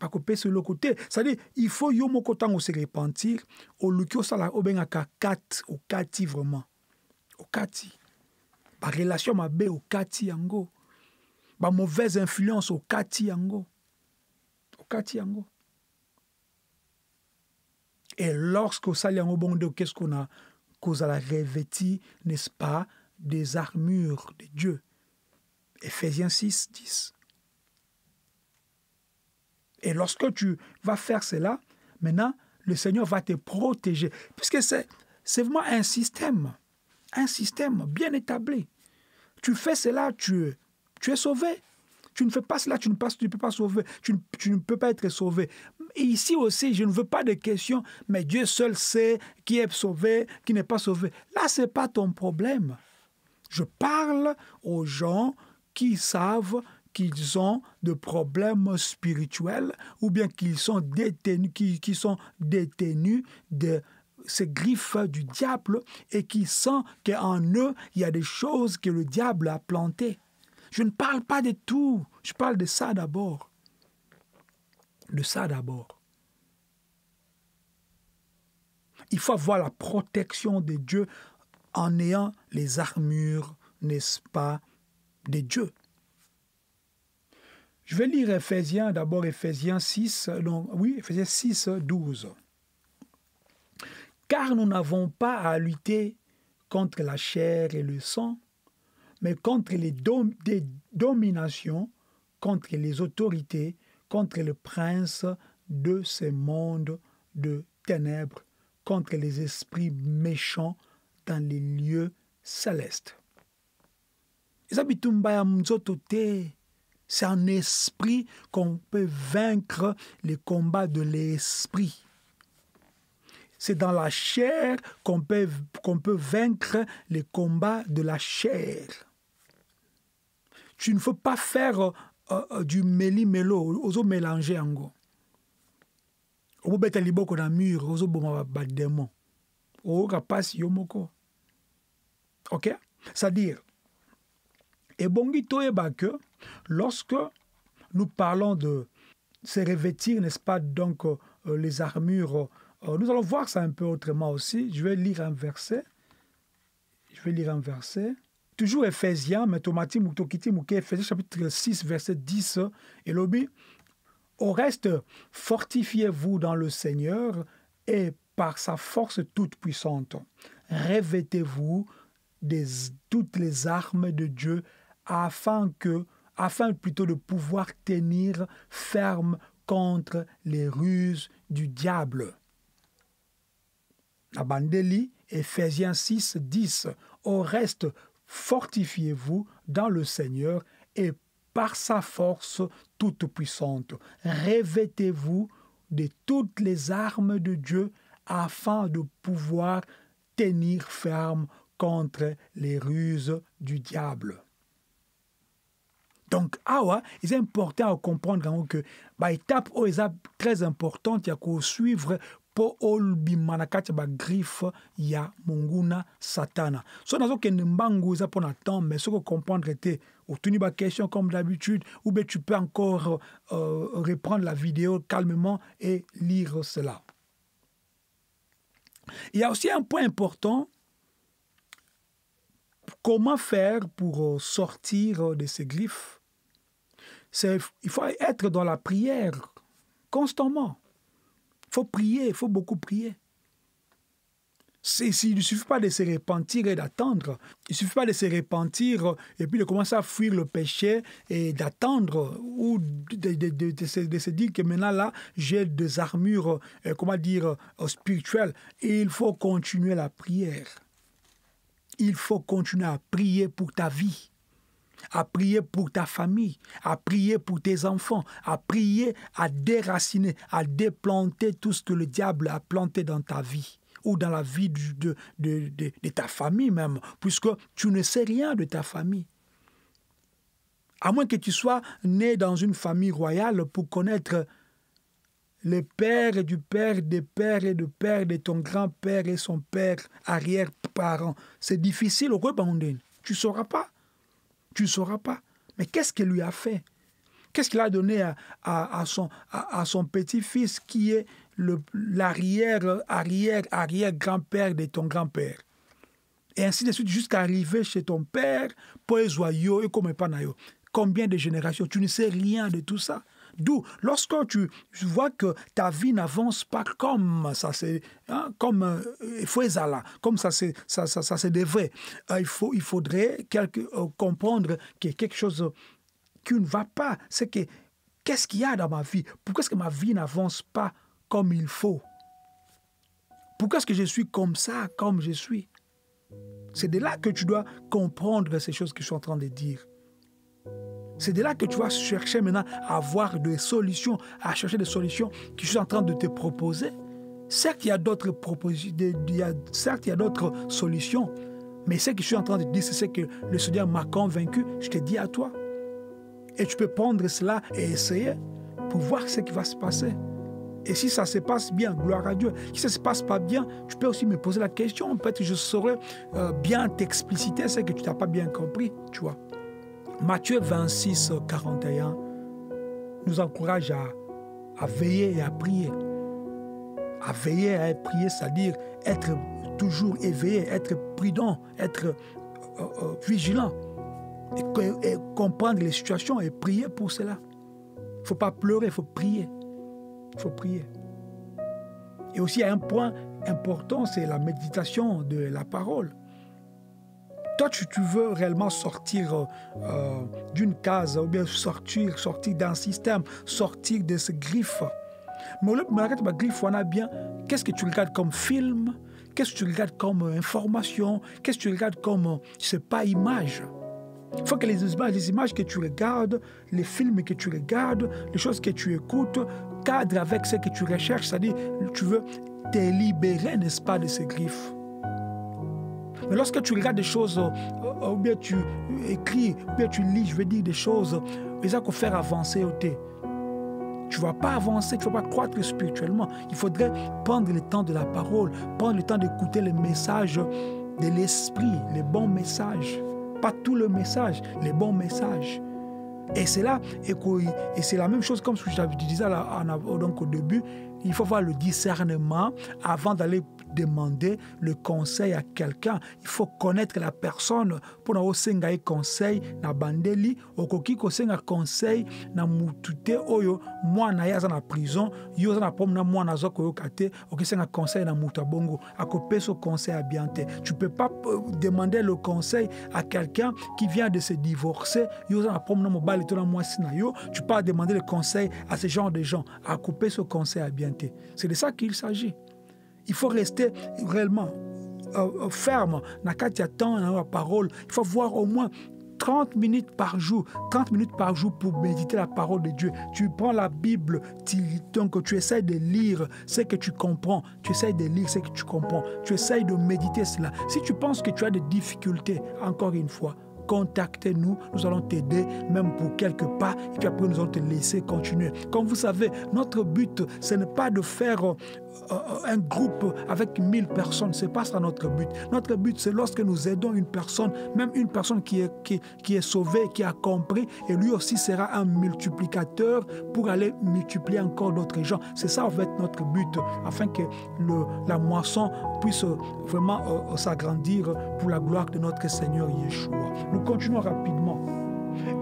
bakopesa eloko te dit il faut yo au ntango ose repentir oluki osala obengaka au kati vraiment okati barelation mabe okati yango mauvaise influence okati yango okati yango et lorsque osali yango bongo nde qu'est-ce qu'on a la revêtir n'est-ce pas des armures de Dieu Ephésiens 6 10 et lorsque tu vas faire cela, maintenant, le Seigneur va te protéger. Puisque c'est, c'est vraiment un système, un système bien établi. Tu fais cela, tu, tu es sauvé. Tu ne fais pas cela, tu ne, tu peux pas sauver, tu ne, tu ne, peux pas être sauvé. Et ici aussi, je ne veux pas de questions, mais Dieu seul sait qui est sauvé, qui n'est pas sauvé. Là, ce n'est pas ton problème. Je parle aux gens qui savent qu'ils ont de problèmes spirituels ou bien qu'ils sont détenus, qui, sont détenus de ces griffes du diable et qui sentent qu'en eux, il y a des choses que le diable a plantées. Je ne parle pas de tout, je parle de ça d'abord. De ça d'abord. Il faut avoir la protection de Dieu en ayant les armures, n'est-ce pas, de Dieu. Je vais lire Ephésiens, d'abord Ephésiens 6, donc oui, Ephésiens 6, 12. Car nous n'avons pas à lutter contre la chair et le sang, mais contre les dominations, contre les autorités, contre le prince de ces mondes de ténèbres, contre les esprits méchants dans les lieux célestes. C'est en esprit qu'on peut vaincre les combats de l'esprit. C'est dans la chair qu'on peut, peut vaincre les combats de la chair. Tu ne faut pas faire euh, euh, du méli-mélo, ozo mélanger en gros. betali boko na mur ozoboma badémon démon. mpasi yo yomoko. ok c'est-à-dire ebongi ba ke Lorsque nous parlons de se revêtir, n'est-ce pas, donc euh, les armures, euh, nous allons voir ça un peu autrement aussi. Je vais lire un verset. Je vais lire un verset. Toujours Ephésiens, mais Ephésiens chapitre 6, verset 10, et lobby. Au reste, fortifiez-vous dans le Seigneur et par sa force toute puissante. Revêtez-vous de toutes les armes de Dieu afin que afin plutôt de pouvoir tenir ferme contre les ruses du diable. La Ephésiens 6, 10. Au reste, fortifiez-vous dans le Seigneur et par sa force toute puissante. Revêtez-vous de toutes les armes de Dieu afin de pouvoir tenir ferme contre les ruses du diable donc ah bah, il est important de comprendre que, l'étape baétape oyo est très importante pour suivre pour obima na kati ba griffe ya monguna satana so nazokende mbangu temps mais était au oh, tenu ba question comme d'habitude ou bien tu peux encore euh, reprendre la vidéo calmement et lire cela il y a aussi un point important comment faire pour euh, sortir euh, de ces griffes il faut être dans la prière constamment. Il faut prier, il faut beaucoup prier. Il ne suffit pas de se repentir et d'attendre. Il ne suffit pas de se repentir et puis de commencer à fuir le péché et d'attendre ou de, se, dire que maintenant là, j'ai des armures, euh, comment dire, euh, spirituelles. Et il faut continuer la prière. Il faut continuer à prier pour ta vie à prier pour ta famille, à prier pour tes enfants, à prier, à déraciner, à déplanter tout ce que le diable a planté dans ta vie ou dans la vie de, ta famille même, puisque tu ne sais rien de ta famille. À moins que tu sois né dans une famille royale pour connaître le père du père des pères et de père de ton grand-père et son père arrière-parent. C'est difficile, au Tu ne sauras pas tu ne sauras pas. Mais qu'est-ce qu'elle lui a fait Qu'est-ce qu'il a donné à, son, petit-fils qui est l'arrière, arrière, arrière grand-père de ton grand-père Et ainsi de suite jusqu'à arriver chez ton père, pour et comme Combien de générations Tu ne sais rien de tout ça. D'où, lorsque tu vois que ta vie n'avance pas comme ça c'est, hein, comme euh, comme ça c'est, ça, ça, c'est devrait, euh, il, faut, il faudrait quelque, euh, comprendre qu'il y a quelque chose qui ne va pas. C'est que, qu'est-ce qu'il y a dans ma vie Pourquoi est-ce que ma vie n'avance pas comme il faut Pourquoi est-ce que je suis comme ça, comme je suis C'est de là que tu dois comprendre ces choses que je suis en train de dire. C'est de là que tu vas chercher maintenant à avoir des solutions, à chercher des solutions que je suis en train de te proposer. Certes, il y a d'autres solutions, mais ce que je suis en train de te dire, c'est que le Seigneur m'a convaincu, je te dis à toi. Et tu peux prendre cela et essayer pour voir ce qui va se passer. Et si ça se passe bien, gloire à Dieu. Si ça ne se passe pas bien, tu peux aussi me poser la question. Peut-être que je saurais euh, bien t'expliciter ce que tu n'as pas bien compris, tu vois. Matthieu 26, 41 nous encourage à, veiller et à prier. À veiller et à prier, c'est-à-dire être toujours éveillé, être prudent, être euh, euh, vigilant, et, comprendre les situations et prier pour cela. Il ne faut pas pleurer, il faut prier. Il faut prier. Et aussi, un point important, c'est la méditation de la parole toi, tu, veux réellement sortir euh, euh, d'une case, ou bien sortir, sortir d'un système, sortir de ce griffe. Mais au lieu de griffe, on a bien, qu'est-ce que tu regardes comme film Qu'est-ce que tu regardes comme euh, information Qu'est-ce que tu regardes comme, c'est pas image il faut que les images, les images que tu regardes, les films que tu regardes, les choses que tu écoutes, cadrent avec ce que tu recherches, c'est-à-dire tu veux te libérer, n'est-ce pas, de ces griffes. Mais lorsque tu regardes des choses, euh, euh, ou bien tu écris, ou bien tu lis, je veux dire, des choses, ça qu'on faire avancer. Tu ne vas pas avancer, tu ne vas pas croître spirituellement. Il faudrait prendre le temps de la parole, prendre le temps d'écouter les messages de l'esprit, les bons messages. Pas tout le message, les bons messages. Et c'est et, c'est la même chose comme ce que je disais donc au début, il faut avoir le discernement avant d'aller demander le conseil à quelqu'un il faut connaître la personne mpona osenga un conseil na bandeli okoki un conseil na mutu te oyo mwana ya yaza na prison yo oza na moi na zo kate koyoka te un conseil na muta bongo ce conseil bien te tu peux pas euh, demander le conseil à quelqu'un qui vient de se divorcer yo na problème na mobali to na mwasi na yo tu peux pas demander le conseil à ce genre de gens ce conseil bien te c'est de ça qu'il s'agit il faut rester réellement euh, euh ferme dans la parole. Il faut voir au moins 30 minutes par jour, 30 minutes par jour pour méditer la parole de Dieu. Tu prends la Bible, tu, donc tu essaies de lire ce que tu comprends, tu essaies de lire ce que tu comprends, tu essaies de méditer cela. Si tu penses que tu as des difficultés, encore une fois, contactez-nous, nous allons t'aider, même pour quelques pas, et puis après nous allons te laisser continuer. Comme vous savez, notre but, ce n'est pas de faire euh, euh, un groupe avec 1000 personnes, ce n'est pas ça notre but. Notre but, c'est lorsque nous aidons une personne, même une personne qui est, qui, est sauvée, qui a compris, et lui aussi sera un multiplicateur pour aller multiplier encore d'autres gens. C'est ça, en fait, notre but, afin que le, la moisson puisse vraiment euh, euh, s'agrandir pour la gloire de notre Seigneur Yeshua. Nous continuons rapidement.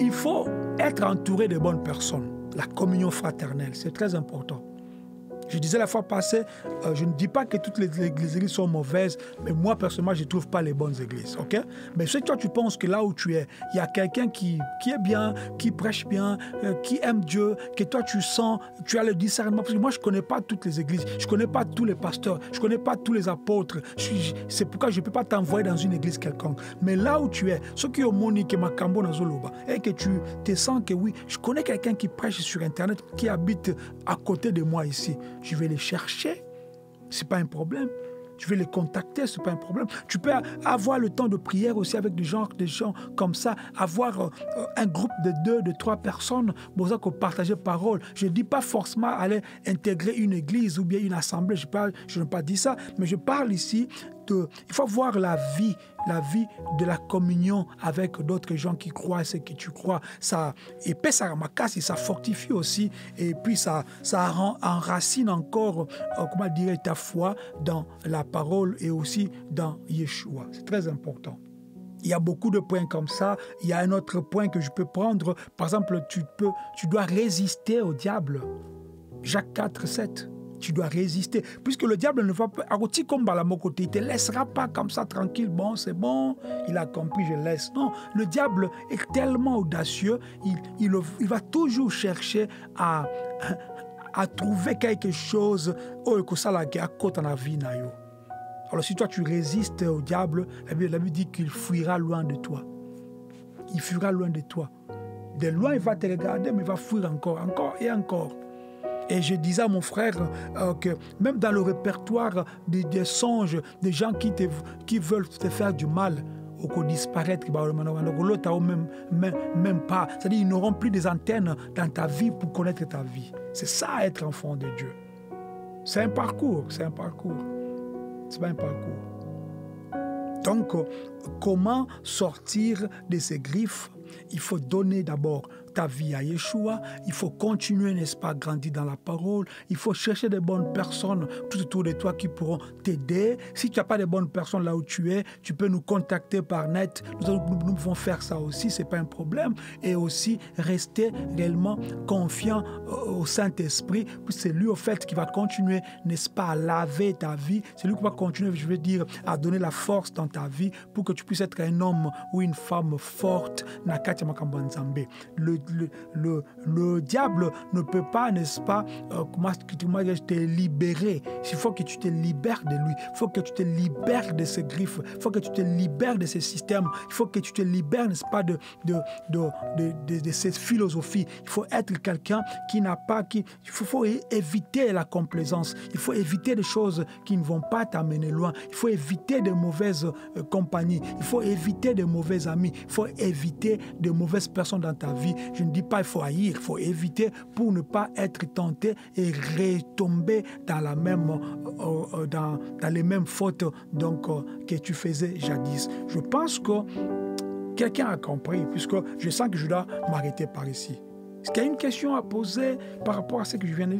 Il faut être entouré de bonnes personnes. La communion fraternelle, c'est très important. Je disais la fois passée, euh, je ne dis pas que toutes les, églises sont mauvaises, mais moi, personnellement, je ne trouve pas les bonnes églises. OK Mais si toi, tu penses que là où tu es, il y a quelqu'un qui, qui est bien, qui prêche bien, euh, qui aime Dieu, que toi, tu sens, tu as le discernement. Parce que moi, je ne connais pas toutes les églises, je ne connais pas tous les pasteurs, je ne connais pas tous les apôtres. C'est pourquoi je ne peux pas t'envoyer dans une église quelconque. Mais là où tu es, ce qui est au Monique et Makambo dans Zoloba, et que tu te sens que oui, je connais quelqu'un qui prêche sur Internet, qui habite à côté de moi ici je vais les chercher. Ce n'est pas un problème. Je vais les contacter, ce n'est pas un problème. Tu peux avoir le temps de prière aussi avec des gens, des gens comme ça, avoir euh, un groupe de deux, de trois personnes pour ça paroles. parole. Je ne dis pas forcément aller intégrer une église ou bien une assemblée, je, parle, je pas dit ça, mais je parle ici il faut voir la vie, la vie de la communion avec d'autres gens qui croient ce que tu crois. Ça épaisse, ça casse et ça fortifie aussi. Et puis ça, ça rend, enracine encore, comment euh, comment dire, ta foi dans la parole et aussi dans Yeshua. C'est très important. Il y a beaucoup de points comme ça. Il y a un autre point que je peux prendre. Par exemple, tu, peux, tu dois résister au diable. Jacques 4, 7 tu dois résister. Puisque le diable ne va pas. comme il ne te laissera pas comme ça tranquille. Bon, c'est bon, il a compris, je laisse. Non, le diable est tellement audacieux, il, va toujours chercher à, à trouver quelque chose. Oh, Alors si toi tu résistes au diable, la dit qu'il fuira loin de toi. Il fuira loin de toi. De loin, il va te regarder, mais il va fuir encore, encore et encore. Et je disais à mon frère euh, que même dans le répertoire des, songes, des gens qui, qui veulent te faire du mal, au disparaître bah, même même pas c'est-à-dire ils n'auront plus des antennes dans ta vie pour connaître ta vie c'est ça être enfant de Dieu c'est un parcours c'est un parcours c'est pas un parcours donc comment sortir de ces griffes il faut donner d'abord ta vie à Yeshua. Il faut continuer, n'est-ce pas, à grandir dans la parole. Il faut chercher des bonnes personnes tout autour de toi qui pourront t'aider. Si tu n'as pas de bonnes personnes là où tu es, tu peux nous contacter par net. Nous, nous pouvons faire ça aussi, ce n'est pas un problème. Et aussi, rester réellement confiant au Saint-Esprit. C'est lui, au fait, qui va continuer, n'est-ce pas, à laver ta vie. C'est lui qui va continuer, je veux dire, à donner la force dans ta vie pour que tu puisses être un homme ou une femme forte. Le le, le, diable ne peut pas, n'est-ce pas, euh, te libérer. Il faut que tu te libères de lui. Il faut que tu te libères de ses griffes. Il faut que tu te libères de ses systèmes. Il faut que tu te libères, n'est-ce pas, de, de, de, cette philosophie. Il faut être quelqu'un qui n'a pas... Qui, il faut, éviter la complaisance. Il faut éviter des choses qui ne vont pas t'amener loin. Il faut éviter de mauvaises euh, compagnies. Il faut éviter de mauvais amis. Il faut éviter de mauvaises personnes dans ta vie. Je ne dis pas il faut haïr, il faut éviter pour ne pas être tenté et retomber dans, la même, euh, euh, euh, dans, les mêmes fautes donc, que tu faisais jadis. Je pense que quelqu'un a compris, puisque je sens que je dois m'arrêter par ici. Est-ce qu'il y a une question à poser par rapport à ce que je viens de,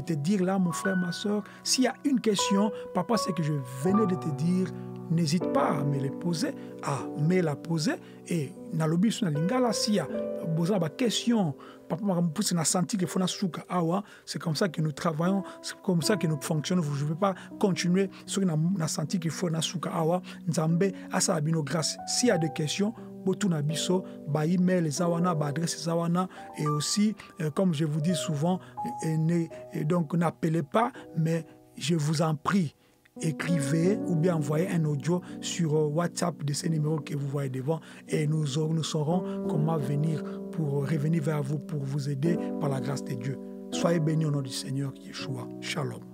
te dire là, mon frère, ma soeur S'il y a une question par rapport à ce que je venais de te dire, n'hésite pas à me la poser, à me la poser. Et nalobi sur lingala s'il y a des questions, on a senti qu'il faut suka awa, c'est comme ça que nous travaillons, c'est comme ça que nous fonctionnons. Je ne veux pas continuer sur la senti qu'il faut na nous awa, nzambe asabino grâce. S'il y a des questions, ba et aussi euh, comme je vous dis souvent euh, euh, donc n'appelez pas mais je vous en prie écrivez ou bien envoyez un audio sur WhatsApp de ces numéros que vous voyez devant et nous, nous saurons comment venir pour revenir vers vous, pour vous aider par la grâce de Dieu. Soyez bénis au nom du Seigneur Yeshua. Shalom.